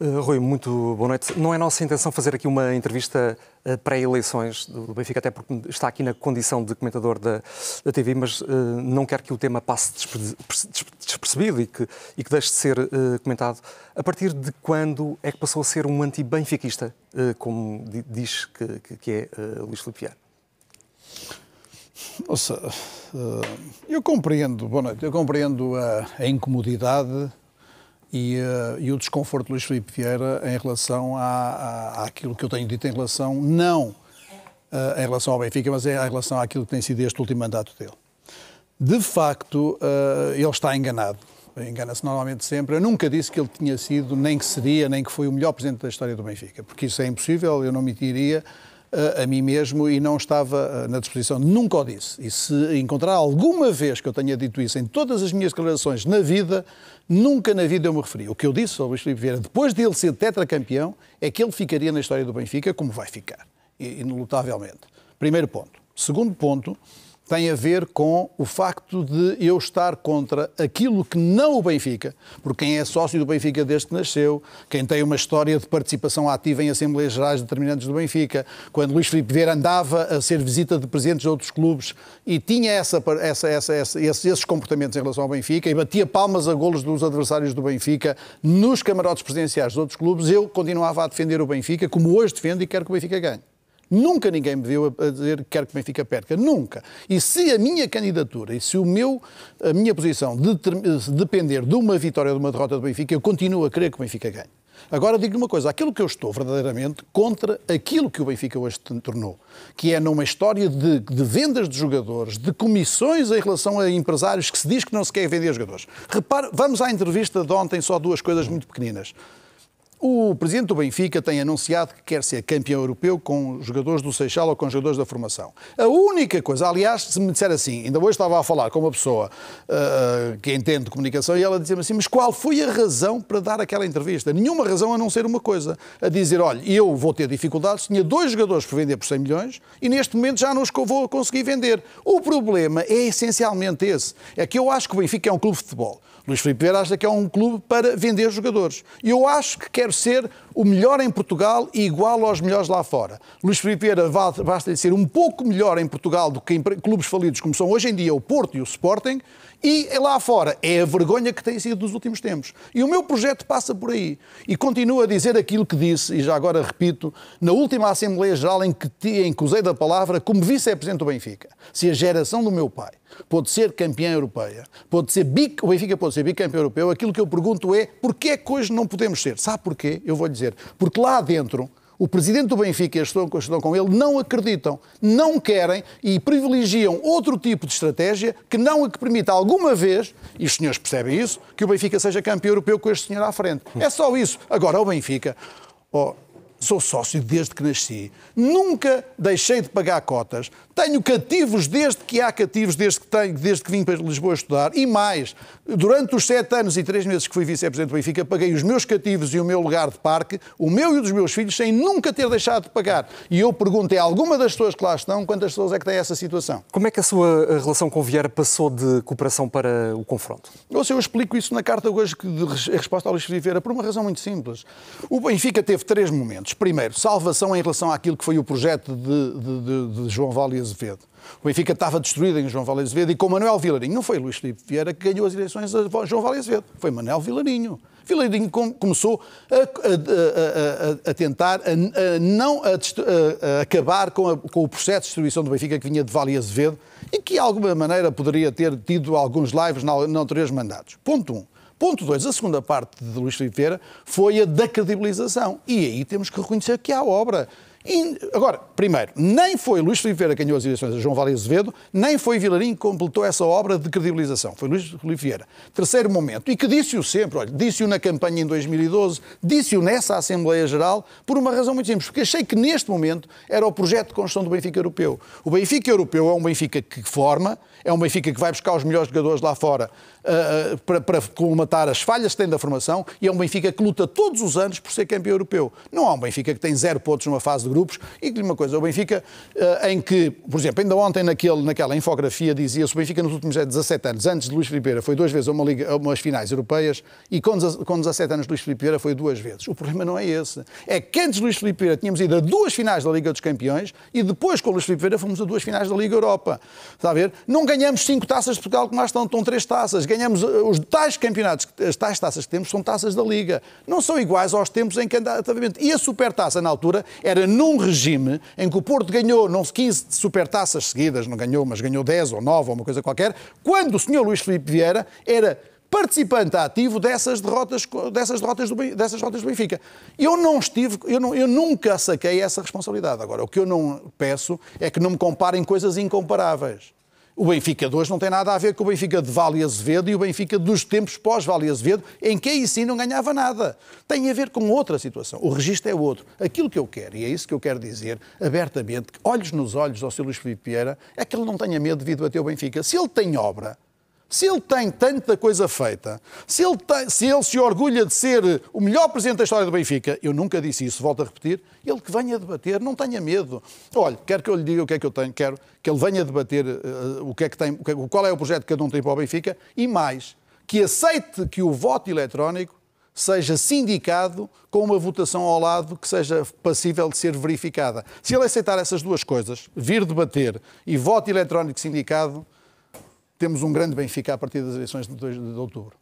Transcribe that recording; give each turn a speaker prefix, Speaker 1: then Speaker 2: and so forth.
Speaker 1: Eh, Rui, muito boa noite. Não é nossa intenção fazer aqui uma entrevista eh, pré-eleições do Benfica, até porque está aqui na condição de comentador da, da TV, mas uh, não quero que o tema passe despercebido e que, e que deixe de ser uh, comentado. A partir de quando é que passou a ser um anti-benfiquista, uh, como diz que, que, que é Luís Filipe Vieira? Nossa, eu compreendo, boa noite, eu compreendo a, a incomodidade e, uh, e o desconforto de Luís Filipe Vieira em relação à, àquilo que eu tenho dito em relação, não uh, em relação ao Benfica, mas é em relação àquilo que tem sido este último mandato dele. De facto, uh, ele está enganado. Engana-se normalmente sempre. Eu nunca disse que ele tinha sido, nem que seria, nem que foi o melhor presidente da história do Benfica, porque isso é impossível, eu não me diria a mim mesmo e não estava eh, na disposição, nunca o disse. E se encontrar alguma vez que eu tenha dito isso em todas as minhas declarações na vida, nunca na vida eu me referi. O que eu disse sobre o Luís Filipe Vieira, depois de ele ser tetracampeão, é que ele ficaria na história do Benfica como vai ficar, inelutavelmente. Primeiro ponto. Segundo ponto, tem a ver com o facto de eu estar contra aquilo que não o Benfica, porque quem é sócio do Benfica desde que nasceu, quem tem uma história de participação ativa em Assembleias Gerais determinantes do Benfica, quando Luís Filipe Vieira andava a ser visita de presidentes de outros clubes e tinha essa, essa, essa, essa esses comportamentos em relação ao Benfica e batia palmas a golos dos adversários do Benfica nos camarotes presidenciais de outros clubes, eu continuava a defender o Benfica, como hoje defendo e quero que o Benfica ganhe. Nunca ninguém me viu a dizer que quero que o Benfica perca. Nunca. E se a minha candidatura e se o meu, a minha posição depender de uma vitória ou de uma derrota do Benfica, eu continuo a querer que o Benfica ganhe. Agora digo-lhe uma coisa: aquilo que eu estou verdadeiramente contra aquilo que o Benfica hoje tornou, que é numa história de, de, vendas de jogadores, de comissões em relação a empresários que se diz que não se quer vender jogadores. Repare, vamos à entrevista de ontem, só duas coisas muito pequeninas. O, o presidente do Benfica tem anunciado que quer ser campeão europeu com jogadores do Seixal ou com jogadores da formação. A única coisa, aliás, se me disser assim, ainda hoje estava a falar com uma pessoa uh, que entende comunicação e ela dizia-me assim: mas qual foi a razão para dar aquela entrevista? Nenhuma razão a não ser uma coisa. A dizer: olha, eu vou ter dificuldades, tinha dois jogadores para vender por 100 milhões e neste momento já não os vou conseguir vender. O problema é essencialmente esse. É que eu acho que o Benfica é um clube de futebol. Luís Filipe Vieira acha que é um clube para vender jogadores. e Eu acho que quero ser ser o melhor em Portugal e igual aos melhores lá fora. Luís Filipe Vieira basta-lhe ser um pouco melhor em Portugal do que em clubes falidos como são hoje em dia o Porto e o Sporting, e é lá fora é a vergonha que tem sido dos últimos tempos. E o meu projeto passa por aí. E continuo a dizer aquilo que disse, e já agora repito, na última Assembleia Geral em que, em que usei da palavra como vice-presidente do Benfica. Se a geração do meu pai pode ser campeã europeia, pode ser bic, o Benfica pode ser bicampeão europeu, aquilo que eu pergunto é porquê é que hoje não podemos ser? Sabe porquê? eu vou dizer. Porque lá dentro, o presidente do Benfica e estão, estão com ele não acreditam, não querem e privilegiam outro tipo de estratégia que não a que permita alguma vez, e os senhores percebem isso, que o Benfica seja campeão europeu com este senhor à frente. É só isso. Agora, o Benfica. Oh, Sou sócio desde que nasci. Nunca deixei de pagar cotas. Tenho cativos desde que há cativos, desde que, tenho, desde que vim para Lisboa estudar. E mais, durante os sete anos e três meses que fui vice-presidente do Benfica, paguei os meus cativos e o meu lugar de parque, o meu e o dos meus filhos, sem nunca ter deixado de pagar. E eu pergunto a é alguma das pessoas que lá estão quantas pessoas é que têm essa situação. Como é que a sua eh, relação com Vieira passou de cooperação para o confronto? se eu explico isso na carta hoje que de resposta ao Luís Vieira, por uma razão muito simples. O Benfica teve três momentos aspectos. Primeiro, salvação em relação àquilo que foi o projeto de, de, de João Vale Azevedo. O Benfica estava destruído em João Vale Azevedo e com Manuel Vilarinho. Não foi Luís Filipe Vieira que ganhou as eleições a João Vale Azevedo, foi Manuel Vilarinho. Vilarinho com, começou a, a, a, a tentar não acabar com, com, o processo de destruição do Benfica que vinha de Vale Azevedo e que, de alguma maneira, poderia ter tido alguns lives não na anteriores mandatos. Ponto 1. Um. Ponto 2. A segunda parte de Luís Filipe Vieira foi a da credibilização. E aí temos que reconhecer que há obra. E, agora, primeiro, nem foi Luís Filipe Vieira que ganhou as eleições a João Vale Azevedo, nem foi Vilarim que completou essa obra de credibilização. Foi Luís Filipe Vieira. Terceiro momento, e que disse-o sempre, olha, disse-o na campanha em 2012, disse-o nessa Assembleia Geral, por uma razão muito simples, porque achei que neste momento era o projeto de construção do Benfica Europeu. O Benfica Europeu é um Benfica que forma, é um Benfica que vai buscar os melhores jogadores lá fora uh, para, para colmatar as falhas que tem da formação e é um Benfica que luta todos os anos por ser campeão europeu. Não há um Benfica que tem zero pontos numa fase de grupos. E digo-lhe uma coisa, o Benfica, eh, em que, por exemplo, ainda ontem naquele, naquela infografia dizia-se o Benfica nos últimos 17 é, anos, antes de Luís Filipe Vieira, foi duas vezes a, uma liga, a umas finais europeias e com, 17 anos de Luís Filipe Vieira foi duas vezes. O problema não é esse. É que antes de Luís Filipe Vieira tínhamos ido a duas finais da Liga dos Campeões e depois com o Luís Filipe Vieira fomos a duas finais da Liga Europa. Está a ver? Não ganhamos cinco taças de Portugal, como mais estão, estão três taças. Ganhamos eh, os tais campeonatos, as tais taças que temos são taças da Liga. Não são iguais aos tempos em que andava. E a supertaça na altura era no num regime em que o Porto ganhou não 15 supertaças seguidas, não ganhou, mas ganhou 10 ou 9 ou uma coisa qualquer, quando o senhor Luís Filipe Vieira era participante ativo dessas derrotas, dessas derrotas, do, dessas derrotas do Benfica. Eu não estive, eu, não, eu nunca saquei essa responsabilidade. Agora, o que eu não peço é que não me comparem coisas incomparáveis. O Benfica de hoje não tem nada a ver com o Benfica de Vale Azevedo e o Benfica dos tempos pós-Vale Azevedo, em que aí sim não ganhava nada. Tem a ver com outra situação. O registro é outro. Aquilo que eu quero, e é isso que eu quero dizer abertamente, olhos nos olhos ao Sr. Luís Filipe Vieira, é que ele não tenha medo de bater o Benfica. Se ele tem obra, se ele tem tanta coisa feita, se ele, tem, se ele, se orgulha de ser o melhor presidente da história do Benfica, eu nunca disse isso, volto a repetir, ele que venha debater, não tenha medo. Olha, quero que eu lhe diga o que é que eu tenho, quero que ele venha debater uh, o que é que tem, é, qual é o projeto que cada um tem para o Benfica e mais, que aceite que o voto eletrónico seja sindicado com uma votação ao lado que seja passível de ser verificada. Se ele aceitar essas duas coisas, vir debater e voto eletrónico sindicado, temos um grande Benfica a partir das eleições de, 2, de outubro.